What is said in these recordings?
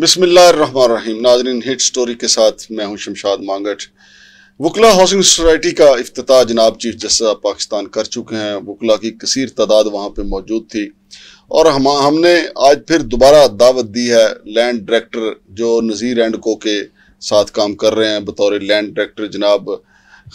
बिसमीम नाजरीन hit story के साथ मैं हूं शमशाद मांगट वकला हाउसिंग सोसाइटी का अफ्ताह जनाब चीफ जस्टिस पाकिस्तान कर चुके हैं वकला की कसर तादाद वहाँ पर मौजूद थी और हम हमने आज फिर दोबारा दावत दी है लैंड डायरेक्टर जो नज़ीर एंड को के साथ काम कर रहे हैं बतौर लैंड डायरेक्टर जनाब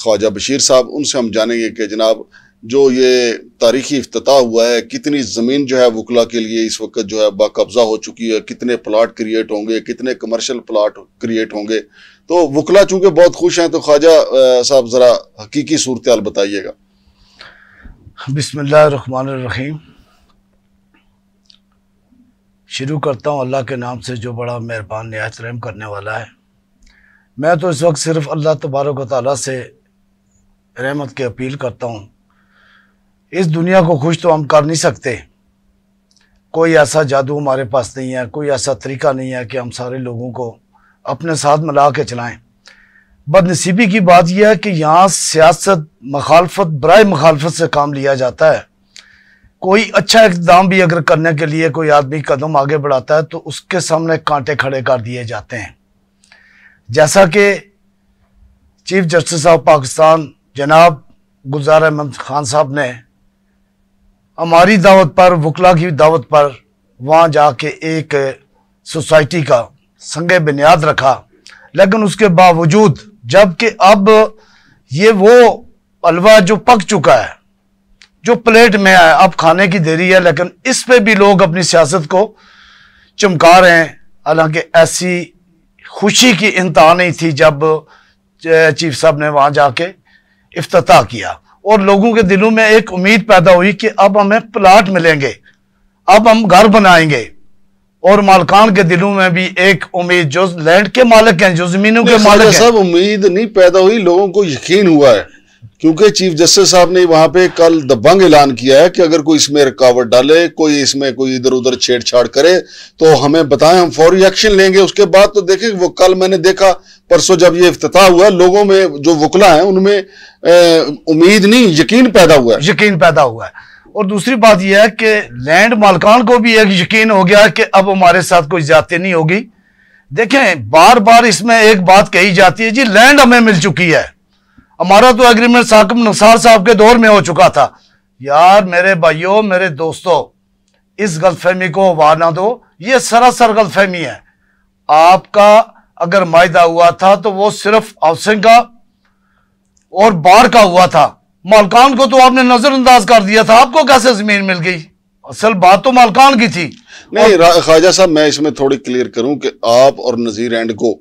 ख्वाजा बशीर साहब उनसे हम जानेंगे कि जनाब जो ये तारीखी अफ्ताह हुआ है कितनी ज़मीन जो है वकला के लिए इस वक्त जो है बाकब्ज़ा हो चुकी है कितने प्लाट क्रिएट होंगे कितने कमर्शल प्लाट क्रिएट होंगे तो वकला चूँकि बहुत खुश हैं तो ख्वाजा साहब ज़रा हकीकी सूरत बताइएगा बिसमीम शुरू करता हूँ अल्लाह के नाम से जो बड़ा मेहरबान नहायत रहम करने वाला है मैं तो इस वक्त सिर्फ अल्लाह तबारक ताली से रहमत की अपील करता हूँ इस दुनिया को खुश तो हम कर नहीं सकते कोई ऐसा जादू हमारे पास नहीं है कोई ऐसा तरीका नहीं है कि हम सारे लोगों को अपने साथ मिला के चलाएँ बदनसीबी की बात यह है कि यहाँ सियासत मखालफत बरए मखालफत से काम लिया जाता है कोई अच्छा इकदाम भी अगर करने के लिए कोई आदमी कदम आगे बढ़ाता है तो उसके सामने कांटे खड़े कर दिए जाते हैं जैसा कि चीफ जस्टिस ऑफ पाकिस्तान जनाब गुलजार अहमद खान साहब ने हमारी दावत पर वकला की दावत पर वहाँ जाके एक सोसाइटी का संग बुनियाद रखा लेकिन उसके बावजूद जबकि अब ये वो हलवा जो पक चुका है जो प्लेट में है अब खाने की देरी है लेकिन इस पे भी लोग अपनी सियासत को चमका रहे हैं हालांकि ऐसी खुशी की इंतहा नहीं थी जब चीफ साहब ने वहाँ जाके अफ्ताह किया और लोगों के दिलों में एक उम्मीद पैदा हुई कि अब हमें प्लाट मिलेंगे अब हम घर बनाएंगे और मालकान के दिलों में भी एक उम्मीद जो लैंड के मालिक हैं जो जमीनों के मालिक सब उम्मीद नहीं पैदा हुई लोगों को यकीन हुआ है क्योंकि चीफ जस्टिस साहब ने वहां पे कल दबंग ऐलान किया है कि अगर कोई इसमें रुकावट डाले कोई इसमें कोई इधर उधर छेड़छाड़ करे तो हमें बताएं हम फौरी एक्शन लेंगे उसके बाद तो देखें वो कल मैंने देखा परसों जब ये अफ्ताह हुआ लोगों में जो वकला है उनमें उम्मीद नहीं यकीन पैदा हुआ है यकीन पैदा हुआ है और दूसरी बात यह है कि लैंड मालकान को भी एक यकीन हो गया कि अब हमारे साथ कोई ज्यादा नहीं होगी देखें बार बार इसमें एक बात कही जाती है जी लैंड हमें मिल चुकी है हमारा तो एग्रीमेंट साकम नसार साहब के दौर में हो चुका था यार मेरे भाइयों मेरे दोस्तों इस गलतफहमी को ना दो ये सरासर गलतफहमी है आपका अगर मायदा हुआ था तो वो सिर्फ हाउसिंग का और बार का हुआ था मालकान को तो आपने नजरअंदाज कर दिया था आपको कैसे जमीन मिल गई असल बात तो मालकान की थी नहीं और... ख्वाजा साहब मैं इसमें थोड़ी क्लियर करूं कि आप और नजीर एंड को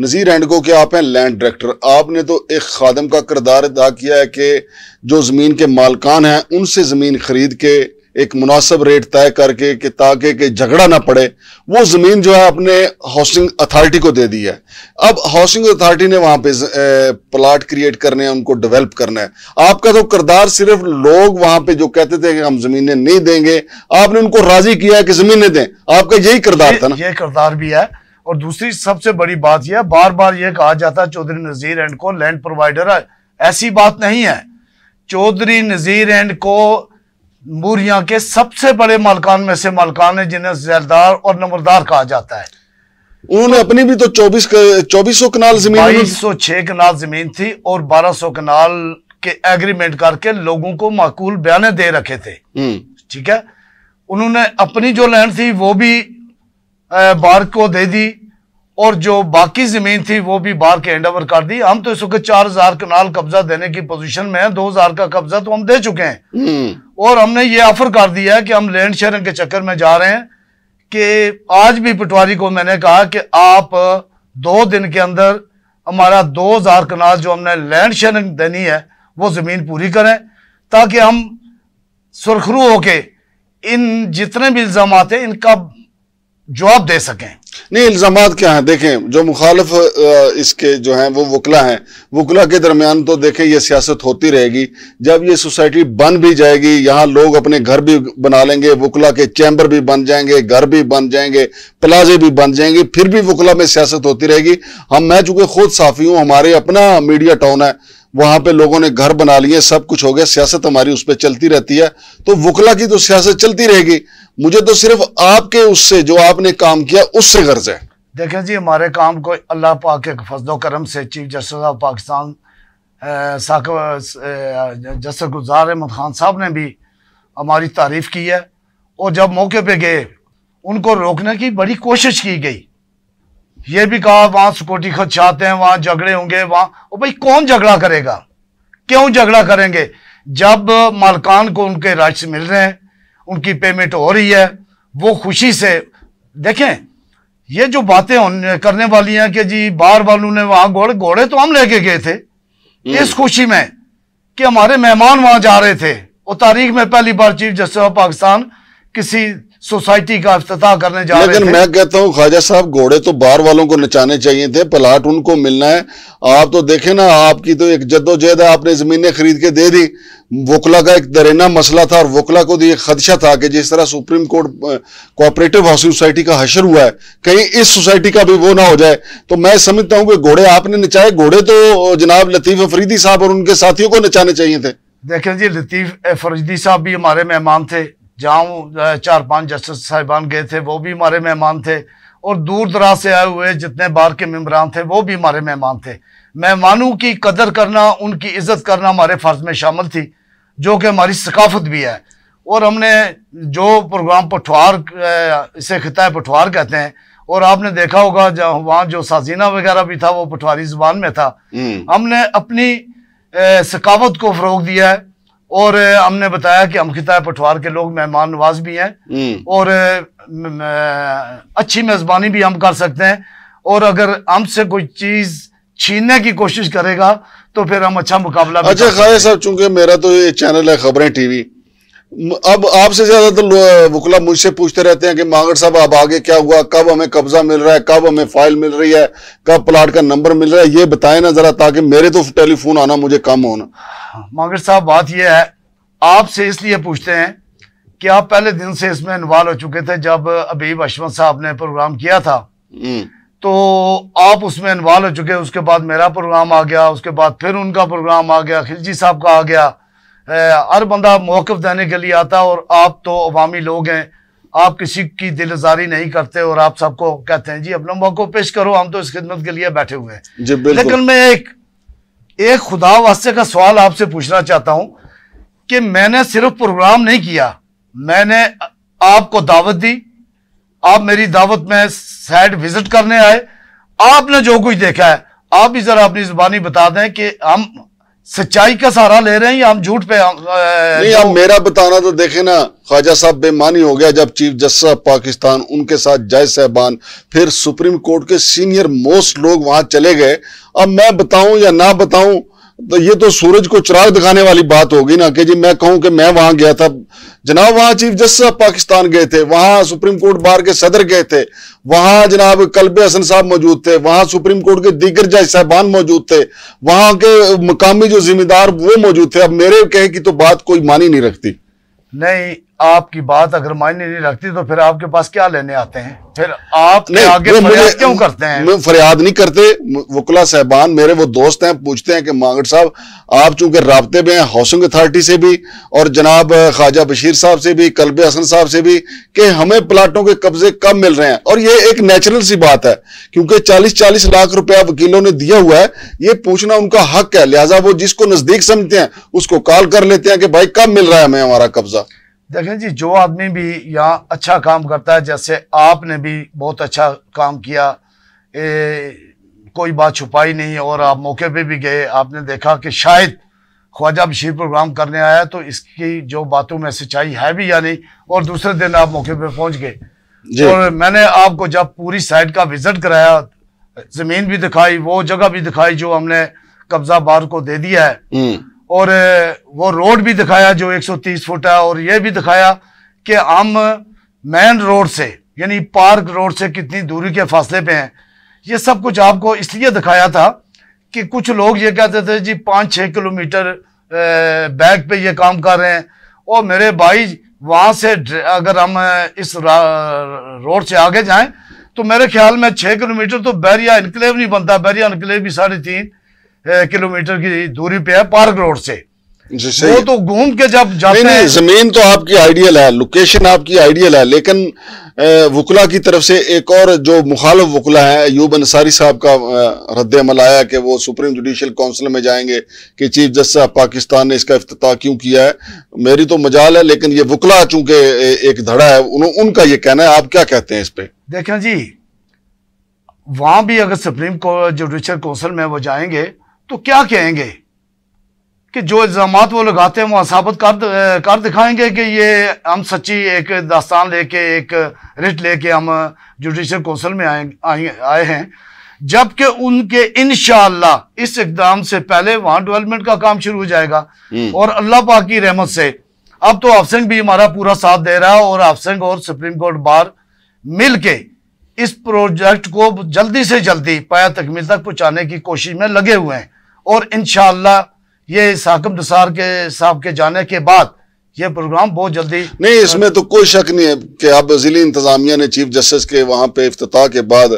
नज़ीर एंड को कि आप हैं लैंड डायरेक्टर आपने तो एक खादम का किरदार अदा किया है कि जो ज़मीन के मालकान हैं उनसे ज़मीन ख़रीद के एक मुनासब रेट तय करके कि ताकि के झगड़ा ना पड़े वो ज़मीन जो है अपने हाउसिंग अथॉरिटी को दे दी है अब हाउसिंग अथॉरिटी ने वहाँ पे प्लाट क्रिएट करने हैं उनको डेवलप करना है आपका तो किरदार सिर्फ लोग वहाँ पे जो कहते थे कि हम ज़मीनें नहीं देंगे आपने उनको राज़ी किया है कि ज़मीनें दें आपका यही किरदार था ना ये किरदार भी है और दूसरी सबसे बड़ी बात यह बार बार यह कहा जाता है चौधरी नज़ीर एंड को लैंड प्रोवाइडर है ऐसी बात नहीं है चौधरी नज़ीर एंड को मूरिया के सबसे बड़े मालकान में से मालकान है जिन्हें जैलदार और नंबरदार कहा जाता है उन्होंने तो, अपनी भी तो चौबीस चौबीस सौ कनाल जमीन बाईस सौ छह कनाल जमीन थी और बारह सौ कनाल के एग्रीमेंट करके लोगों को माकूल बयाने दे रखे थे हम्म। ठीक है उन्होंने अपनी जो लैंड थी वो भी बार को दे दी और जो बाकी ज़मीन थी वो भी बार के हैंड ओवर कर दी हम तो इस वक्त चार हज़ार कनाल कब्ज़ा देने की पोजीशन में हैं दो हज़ार का कब्ज़ा तो हम दे चुके हैं हम्म। और हमने ये ऑफ़र कर दिया है कि हम लैंड शेयरिंग के चक्कर में जा रहे हैं कि आज भी पटवारी को मैंने कहा कि आप दो दिन के अंदर हमारा दो हज़ार कनाल जो हमने लैंड शेयरिंग देनी है वो ज़मीन पूरी करें ताकि हम सुरखरू होके इन जितने भी इल्ज़ाम हैं इनका जवाब दे सकें नहीं इल्ज़ाम क्या हैं देखें जो मुखालफ इसके जो हैं वो वकला हैं वकला के दरमियान तो देखें ये सियासत होती रहेगी जब ये सोसाइटी बन भी जाएगी यहाँ लोग अपने घर भी बना लेंगे वकला के चैम्बर भी बन जाएंगे घर भी बन जाएंगे प्लाजे भी बन जाएंगे फिर भी वकला में सियासत होती रहेगी हम मैं चूँकि खुद साफ़ी हूँ हमारे अपना मीडिया टाउन है वहां पे लोगों ने घर बना लिए सब कुछ हो गया सियासत हमारी उस पर चलती रहती है तो वकला की तो सियासत चलती रहेगी मुझे तो सिर्फ आपके उससे जो आपने काम किया उससे गर्ज है देखें जी हमारे काम को अल्लाह पाक के फजलो करम से chief justice of Pakistan justice Gulzar Ahmed Khan साहब ने भी हमारी तारीफ की है और जब मौके पे गए उनको रोकने की बड़ी कोशिश की गई ये भी कहा वहां सिक्योरिटी खुद चाहते हैं वहां झगड़े होंगे वहां और भाई कौन झगड़ा करेगा क्यों झगड़ा करेंगे जब मालकान को उनके राइट्स मिल रहे हैं उनकी पेमेंट हो रही है वो खुशी से देखें ये जो बातें करने वाली हैं कि जी बाहर वालों ने वहां घोड़े घोड़े तो हम लेके गए थे हम्म। इस खुशी में कि हमारे मेहमान वहां जा रहे थे और तारीख में पहली बार चीफ जस्टिस ऑफ पाकिस्तान किसी सोसाइटी का अफ्ताह करने जा लेकिन मैं कहता हूँ ख्वाजा साहब घोड़े तो बाहर वालों को नचाने चाहिए थे प्लाट उनको मिलना है आप तो देखें ना आपकी तो एक जद्दोजहद आपने ज़मीनें खरीद के दे दी वकला का एक दरेना मसला था और वकला को तो ये खदशा था कि जिस तरह Supreme Court cooperative housing society का हशर हुआ है कहीं इस सोसाइटी का भी वो ना हो जाए तो मैं समझता हूँ कि घोड़े आपने नचाए घोड़े तो जनाब लतीफ़ अफरीदी साहब और उनके साथियों को नचाने चाहिए थे देखें जी लतीफ़ अफरीदी साहब भी हमारे मेहमान थे जहाँ चार पांच जस्टिस साहिबान गए थे वो भी हमारे मेहमान थे और दूर दराज से आए हुए जितने बार के मम्बरान थे वो भी हमारे मेहमान थे मेहमानों की कदर करना उनकी इज्जत करना हमारे फ़र्ज में शामिल थी जो कि हमारी सकाफत भी है और हमने जो प्रोग्राम पठवार इसे खिताब पठवार कहते हैं और आपने देखा होगा जहाँ वहाँ जो साजीना वगैरह भी था वो पठवारी जुबान में था हम्म। हमने अपनी सकावत को फ़रोग दिया है और हमने बताया कि हम खिता पठवार के लोग मेहमान नवाज भी हैं हम्म। और अच्छी मेज़बानी भी हम कर सकते हैं और अगर हमसे कोई चीज़ छीनने की कोशिश करेगा तो फिर हम अच्छा मुकाबला अच्छा खाए साहब चूंकि मेरा तो ये चैनल है खबरें टीवी अब आपसे ज्यादा तो वकला मुझसे पूछते रहते हैं कि मांगड़ साहब अब आगे क्या हुआ कब हमें कब्जा मिल रहा है कब हमें फाइल मिल रही है कब प्लाट का नंबर मिल रहा है ये बताएं ना जरा ताकि मेरे तो टेलीफोन आना मुझे कम होना हाँ, मांगड़ साहब बात यह है आपसे इसलिए पूछते हैं कि आप पहले दिन से इसमें इन्वॉल्व हो चुके थे जब अबीब अशवंत साहब ने प्रोग्राम किया था हम्म। तो आप उसमें इन्वॉल्व हो चुके उसके बाद मेरा प्रोग्राम आ गया उसके बाद फिर उनका प्रोग्राम आ गया खिलजी साहब का आ गया हर बंदा मौकफ देने के लिए आता है और आप तो अवामी लोग हैं आप किसी की दिलजारी नहीं करते और आप सबको कहते हैं जी अपना मौक़ पेश करो हम तो इस खिदमत के लिए बैठे हुए हैं लेकिन मैं एक एक खुदा वास्ते का सवाल आपसे पूछना चाहता हूँ कि मैंने सिर्फ प्रोग्राम नहीं किया मैंने आपको दावत दी आप मेरी दावत में साइड विजिट करने आए आपने जो कुछ देखा है आप भी ज़रा अपनी ज़ुबानी बता दें कि हम सच्चाई का सहारा ले रहे हैं या हम झूठ पे नहीं आप मेरा बताना तो देखे ना ख्वाजा साहब बेमानी हो गया जब चीफ जस्टिस ऑफ पाकिस्तान उनके साथ जज साहबान फिर सुप्रीम कोर्ट के सीनियर मोस्ट लोग वहां चले गए अब मैं बताऊं या ना बताऊं तो ये तो सूरज को चिराग दिखाने वाली बात होगी ना कि जी मैं कहूं कि मैं वहां गया था जनाब वहां चीफ जस्टिस ऑफ पाकिस्तान गए थे वहां सुप्रीम कोर्ट बार के सदर गए थे वहां जनाब कल्बे हसन साहब मौजूद थे वहां सुप्रीम कोर्ट के दीगर जज साहबान मौजूद थे वहां के मकामी जो जिम्मेदार वो मौजूद थे अब मेरे कहे की तो बात कोई मानी नहीं रखती नहीं आपकी बात अगर मायने नहीं रखती तो फिर आपके पास क्या लेने आते हैं फिर आप आगे फरियाद क्यों करते हैं मैं फरियाद नहीं करते वकला साहबान मेरे वो दोस्त हैं पूछते हैं कि मांगट साहब आप चूंकि रबते में हैं हाउसिंग अथॉरिटी से भी और जनाब ख्वाजा बशीर साहब से भी कल्ब हसन साहब से भी कि हमें प्लाटों के कब्जे कब मिल रहे हैं और ये एक नेचुरल सी बात है क्योंकि चालीस चालीस लाख रुपया वकीलों ने दिया हुआ है ये पूछना उनका हक है लिहाजा वो जिसको नजदीक समझते हैं उसको कॉल कर लेते हैं कि भाई कब मिल रहा है हमें हमारा कब्जा देखें जी जो आदमी भी यहाँ अच्छा काम करता है जैसे आपने भी बहुत अच्छा काम किया ए, कोई बात छुपाई नहीं और आप मौके पे भी गए आपने देखा कि शायद ख्वाजा बशीर प्रोग्राम करने आया तो इसकी जो बातों में सच्चाई है भी या नहीं और दूसरे दिन आप मौके पे पहुंच गए और मैंने आपको जब पूरी साइड का विजिट कराया ज़मीन भी दिखाई वो जगह भी दिखाई जो हमने कब्जा बार को दे दिया है हम्म। और वो रोड भी दिखाया जो 130 फुट है और ये भी दिखाया कि हम मेन रोड से यानी पार्क रोड से कितनी दूरी के फासले पे हैं ये सब कुछ आपको इसलिए दिखाया था कि कुछ लोग ये कहते थे जी पाँच छः किलोमीटर बैक पे ये काम कर रहे हैं और मेरे भाई वहाँ से अगर हम इस रोड से आगे जाएं तो मेरे ख्याल में छः किलोमीटर तो बैरिया इनक्लेव नहीं बनता बैरिया इनकलेव भी साढ़े तीन किलोमीटर की दूरी पे है पार्क रोड से वो तो घूम के जब जाते नहीं, नहीं, जमीन तो आपकी आइडियल है लोकेशन आपकी आइडियल है लेकिन वकला की तरफ से एक और जो मुखालफ वकला है यूब अंसारी साहब का रद्द अमल आया कि वो सुप्रीम जुडिशल काउंसिल में जाएंगे कि चीफ जस्टिस ऑफ पाकिस्तान ने इसका अफ्ताह क्यों किया है मेरी तो मजाल है लेकिन ये वकला चूंकि एक धड़ा है उन, उनका ये कहना है आप क्या कहते हैं इस पर देखें जी वहां भी अगर सुप्रीम जुडिशल काउंसिल में वो जाएंगे तो क्या कहेंगे कि जो इल्ज़ाम वो लगाते हैं वो साबित कर कर दिखाएंगे कि ये हम सच्ची एक दास्तान लेके एक रिट लेके हम जुडिशल कौंसिल में आए आए, हैं जबकि उनके इन इस इकदाम से पहले वहां डेवलपमेंट का काम शुरू हो जाएगा हम्म। और अल्लाह पाक की रहमत से अब तो अफसंग भी हमारा पूरा साथ दे रहा है और अफसंग और सुप्रीम कोर्ट बार मिल के इस प्रोजेक्ट को जल्दी से जल्दी पाया तकमील तक पहुंचाने की कोशिश में लगे हुए हैं और इन ये इस हाकम के साहब के जाने के बाद ये प्रोग्राम बहुत जल्दी नहीं इसमें तो कोई शक नहीं है कि अब ज़िली इंतज़ामिया ने चीफ जस्टिस के वहाँ पे अफ्ताह के बाद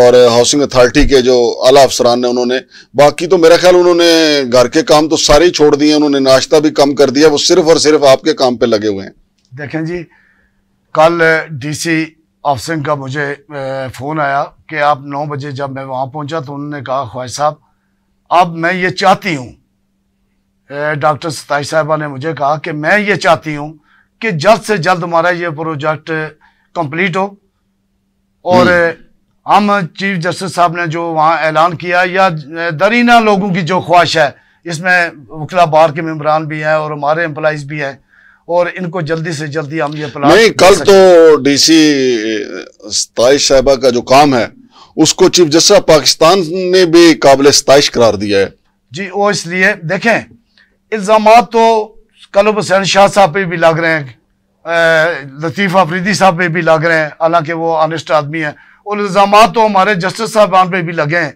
और हाउसिंग अथॉरिटी के जो आला अफसरान ने उन्होंने बाकी तो मेरा ख्याल उन्होंने घर के काम तो सारे ही छोड़ दिए उन्होंने नाश्ता भी कम कर दिया वो सिर्फ और सिर्फ आपके काम पे लगे हुए हैं देखें जी कल डीसी ऑफिसिंग का मुझे फ़ोन आया कि आप नौ बजे जब मैं वहाँ पहुँचा तो उन्होंने कहा ख्वाहिश साहब अब मैं ये चाहती हूँ डॉक्टर सताई साहबा ने मुझे कहा कि मैं ये चाहती हूँ कि जल्द से जल्द हमारा ये प्रोजेक्ट कंप्लीट हो और हम्म। हम चीफ जस्टिस साहब ने जो वहाँ ऐलान किया या दरीना लोगों की जो ख्वाहिश है इसमें वकला बार के मम्बरान भी हैं और हमारे एम्प्लॉज भी हैं और इनको जल्दी से जल्दी हम ये प्लान नहीं कल तो डीसी सी साहिबा का जो काम है उसको चीफ जस्टिस ऑफ पाकिस्तान ने भी काबिल स्ताइश करार दिया है जी वो इसलिए देखें इल्ज़ाम तो कलब हुसैन शाह साहब पे भी लग रहे हैं लतीफ़ अफरीदी साहब पे भी लग रहे हैं हालांकि वो ऑनेस्ट आदमी है और इल्ज़ाम तो हमारे जस्टिस साहबान पे भी लगे हैं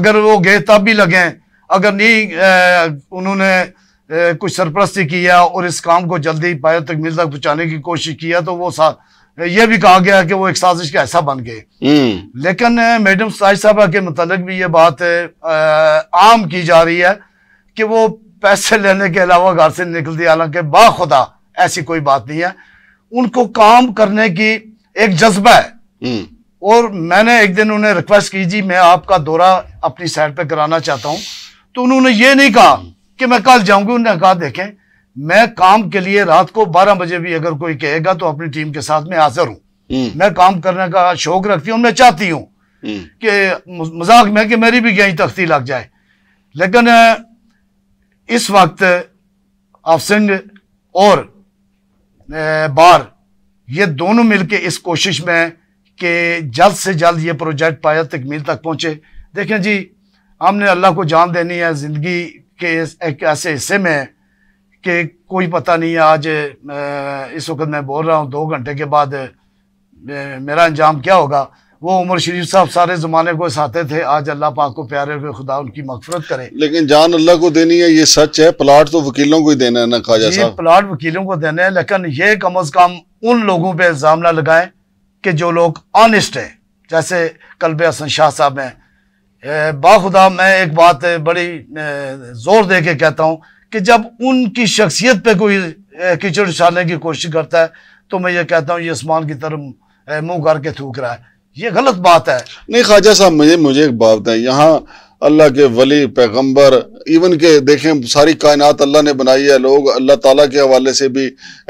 अगर वो गए तब भी लगे हैं अगर नहीं उन्होंने कुछ सरप्रस्ती किया और इस काम को जल्दी तक मिल तक पहुँचाने की कोशिश किया तो वो साथ ये भी कहा गया कि वो एक साजिश का हिस्सा बन गए हम्म। लेकिन मैडम साज साहबा के मतलब भी ये बात आम की जा रही है कि वो पैसे लेने के अलावा घर से निकल दिया हालांकि बाखुदा ऐसी कोई बात नहीं है उनको काम करने की एक जज्बा है हम्म। और मैंने एक दिन उन्हें रिक्वेस्ट की जी मैं आपका दौरा अपनी साइड पे कराना चाहता हूँ तो उन्होंने ये नहीं कहा कि मैं कल जाऊंगी उन्होंने कहा देखें मैं काम के लिए रात को 12 बजे भी अगर कोई कहेगा तो अपनी टीम के साथ में हाजिर हूँ हम्म। मैं काम करने का शौक रखती हूँ मैं चाहती हूँ हम्म। कि मजाक में कि मेरी भी यहीं तख्ती लग जाए लेकिन इस वक्त आप सिंह और बार ये दोनों मिलके इस कोशिश में कि जल्द से जल्द ये प्रोजेक्ट पाया तकमील तक पहुँचे देखें जी हमने अल्लाह को जान देनी है ज़िंदगी के एक ऐसे हिस्से में कि कोई पता नहीं आज इस वक्त मैं बोल रहा हूँ दो घंटे के बाद मेरा अंजाम क्या होगा वो उमर शरीफ साहब सारे ज़माने को साथे थे आज अल्लाह पाक को प्यारे हुए खुदा उनकी मफफरत करे लेकिन जान अल्लाह को देनी है ये सच है प्लाट तो वकीलों को ही देना है ना खाजा साहब प्लाट वकीलों को देना है लेकिन ये कम अज़ कम उन लोगों पर इल्ज़ाम ना लगाए कि जो लोग ऑनेस्ट है जैसे कलब हसन शाह साहब हैं बाखुदा मैं एक बात बड़ी ज़ोर दे के कहता हूँ कि जब उनकी शख्सियत पे कोई कीचड़ उछालने की कोशिश करता है तो मैं ये कहता हूँ ये आसमान की तरफ मुंह करके थूक रहा है ये गलत बात है नहीं ख्वाजा साहब मुझे मुझे एक बात है यहाँ अल्लाह के वली पैगंबर इवन के देखें सारी कायनात अल्लाह ने बनाई है लोग अल्लाह ताला के हवाले से भी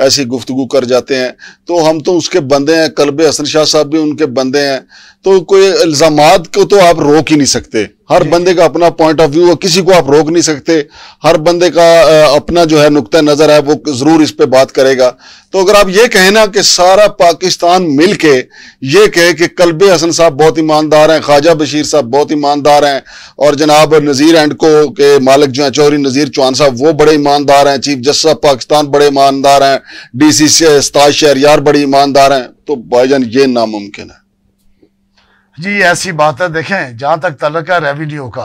ऐसी गुफ्तु कर जाते हैं तो हम तो उसके बंदे हैं कलब हसन शाह साहब भी उनके बंदे हैं तो कोई इल्जाम को तो आप रोक ही नहीं सकते हर बंदे का अपना पॉइंट ऑफ व्यू है किसी को आप रोक नहीं सकते हर बंदे का अपना जो है नुकता नज़र है वो ज़रूर इस पर बात करेगा तो अगर आप ये कहें ना कि सारा पाकिस्तान मिल के ये कहे कि कलबे हसन साहब बहुत ईमानदार हैं ख्वाजा बशीर साहब बहुत ईमानदार हैं और जनाब नज़ीर एंड को के मालिक जो हैं चौधरी नज़ीर चौहान साहब वो बड़े ईमानदार हैं चीफ जस्टिस ऑफ पाकिस्तान बड़े ईमानदार हैं डी सी शहर यार बड़े ईमानदार हैं तो भाईजान ये नामुमकिन है जी ऐसी बात है देखें जहाँ तक तलक है रेवेन्यू का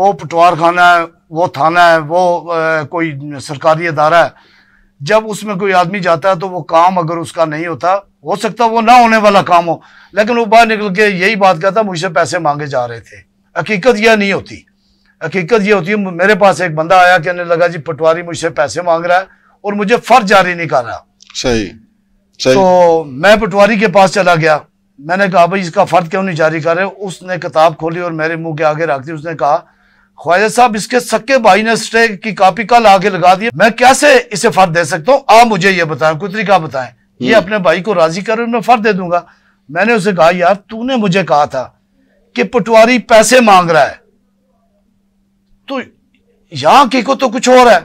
वो पटवार खाना है वो थाना है वो आ, कोई सरकारी अदारा है जब उसमें कोई आदमी जाता है तो वो काम अगर उसका नहीं होता हो सकता वो ना होने वाला काम हो लेकिन वो बाहर निकल के यही बात कहता मुझसे पैसे मांगे जा रहे थे हकीकत यह नहीं होती हकीकत यह होती है मेरे पास एक बंदा आया कहने लगा जी पटवारी मुझसे पैसे मांग रहा है और मुझे फर्ज जारी नहीं कर रहा सही, सही तो मैं पटवारी के पास चला गया मैंने कहा भाई इसका फ़र्द क्यों नहीं जारी कर रहे उसने किताब खोली और मेरे मुंह के आगे रख दी उसने कहा ख्वाजा साहब इसके सक्के भाई ने स्टे की कापी कल आगे लगा दी मैं कैसे इसे फर्द दे सकता हूँ आप मुझे ये बताएं कोई तरीका बताएं ये हम्म। अपने भाई को राजी करें मैं फर्द दे दूंगा मैंने उसे कहा यार तूने मुझे कहा था कि पटवारी पैसे मांग रहा है तो यहाँ की को तो कुछ और है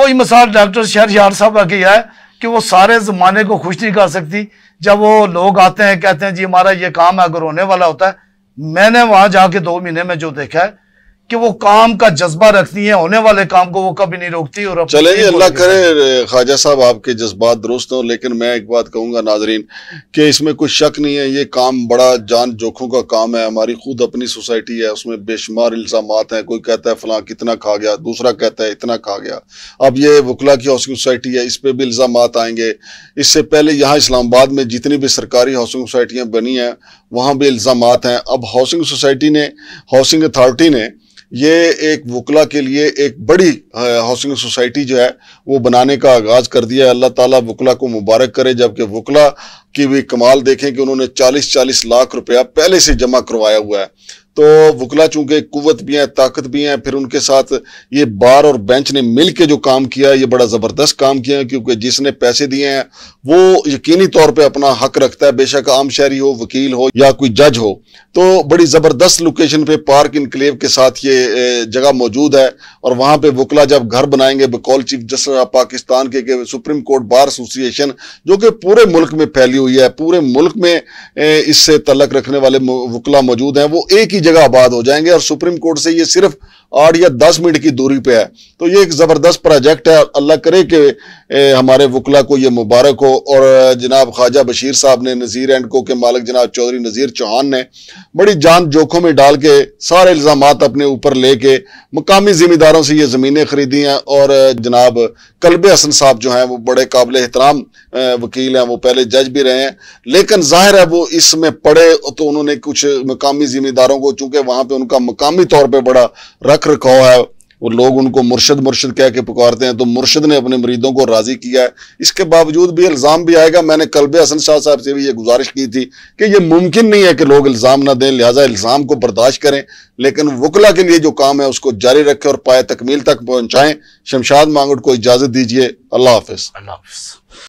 वही मिसाल डॉक्टर शहर यार साहब का किया है कि वो सारे ज़माने को खुश नहीं कर सकती जब वो लोग आते हैं कहते हैं जी हमारा ये काम है अगर होने वाला होता है मैंने वहां जाके दो महीने में जो देखा है कि वो काम का जज्बा रखती है होने वाले काम को वो कभी नहीं रोकती और चले अल्लाह करे ख्वाजा साहब आपके जज्बात दुरुस्त हो लेकिन मैं एक बात कहूंगा नाजरीन कि इसमें कुछ शक नहीं है ये काम बड़ा जान जोखों का काम है हमारी खुद अपनी सोसाइटी है उसमें बेशुमार इल्ज़ाम हैं कोई कहता है फलां कितना खा गया दूसरा कहता है इतना खा गया अब ये वकला की हाउसिंग सोसाइटी है इस पर भी इल्ज़ाम आएंगे इससे पहले यहाँ इस्लामाबाद में जितनी भी सरकारी हाउसिंग सोसाइटियाँ बनी हैं वहाँ भी इल्ज़ाम हैं अब हाउसिंग सोसाइटी ने हाउसिंग अथॉरिटी ने ये एक वकला के लिए एक बड़ी हाउसिंग सोसाइटी जो है वो बनाने का आगाज़ कर दिया है अल्लाह ताला वकला को मुबारक करे जबकि वकला की भी कमाल देखें कि उन्होंने 40-40 लाख रुपया पहले से जमा करवाया हुआ है तो वकला चूंकि कुत भी हैं ताकत भी हैं फिर उनके साथ ये बार और बेंच ने मिल के जो काम किया ये बड़ा ज़बरदस्त काम किया है क्योंकि जिसने पैसे दिए हैं वो यकीनी तौर पे अपना हक रखता है बेशक आम शहरी हो वकील हो या कोई जज हो तो बड़ी ज़बरदस्त लोकेशन पे पार्क इनक्लेव के साथ ये जगह मौजूद है और वहाँ पर वकला जब घर बनाएंगे बकौल चीफ जस्टिस ऑफ पाकिस्तान के, के सुप्रीम कोर्ट बार एसोसिएशन जो कि पूरे मुल्क में फैली हुई है पूरे मुल्क में इससे तलक रखने वाले वकला मौजूद हैं वो एक ही जगह आबाद हो जाएंगे और सुप्रीम कोर्ट से ये सिर्फ आठ या दस मिनट की दूरी पे है तो ये एक ज़बरदस्त प्रोजेक्ट है अल्लाह करे कि हमारे वकला को ये मुबारक हो और जनाब ख्वाजा बशीर साहब ने नज़ीर एंड को के मालिक जनाब चौधरी नज़ीर चौहान ने बड़ी जान जोखों में डाल के सारे इल्ज़ाम अपने ऊपर ले के मकामी ज़िम्मेदारों से ये ज़मीनें खरीदी हैं और जनाब कलब हसन साहब जो हैं वो बड़े काबिल एहतराम वकील हैं वो पहले जज भी रहे हैं लेकिन ज़ाहिर है वो इसमें पड़े तो उन्होंने कुछ मकामी ज़िम्मेदारों को चूँकि वहाँ पर उनका मकामी तौर पर बड़ा रख फ़ख्र कौ है वो लोग उनको मुर्शद मुर्शद कह के पुकारते हैं तो मुर्शद ने अपने मरीदों को राज़ी किया है इसके बावजूद भी इल्ज़ाम भी आएगा मैंने कलब हसन शाह साहब से भी ये गुजारिश की थी कि ये मुमकिन नहीं है कि लोग इल्ज़ाम ना दें लिहाजा इल्ज़ाम को बर्दाश्त करें लेकिन वकला के लिए जो काम है उसको जारी रखें और पाए तकमील तक पहुँचाएँ शमशाद मांगड़ को इजाज़त दीजिए अल्लाह हाफि